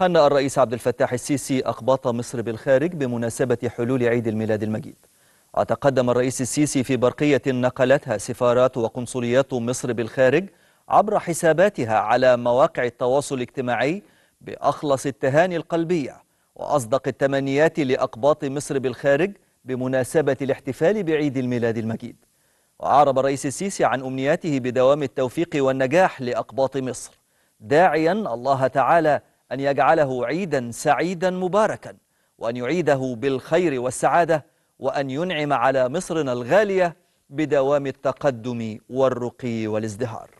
هنأ الرئيس عبد الفتاح السيسي أقباط مصر بالخارج بمناسبة حلول عيد الميلاد المجيد وتقدم الرئيس السيسي في برقية نقلتها سفارات وقنصليات مصر بالخارج عبر حساباتها على مواقع التواصل الاجتماعي بأخلص التهاني القلبية وأصدق التمنيات لأقباط مصر بالخارج بمناسبة الاحتفال بعيد الميلاد المجيد وأعرب الرئيس السيسي عن أمنياته بدوام التوفيق والنجاح لأقباط مصر داعيا الله تعالى أن يجعله عيدا سعيدا مباركا وأن يعيده بالخير والسعادة وأن ينعم على مصرنا الغالية بدوام التقدم والرقي والازدهار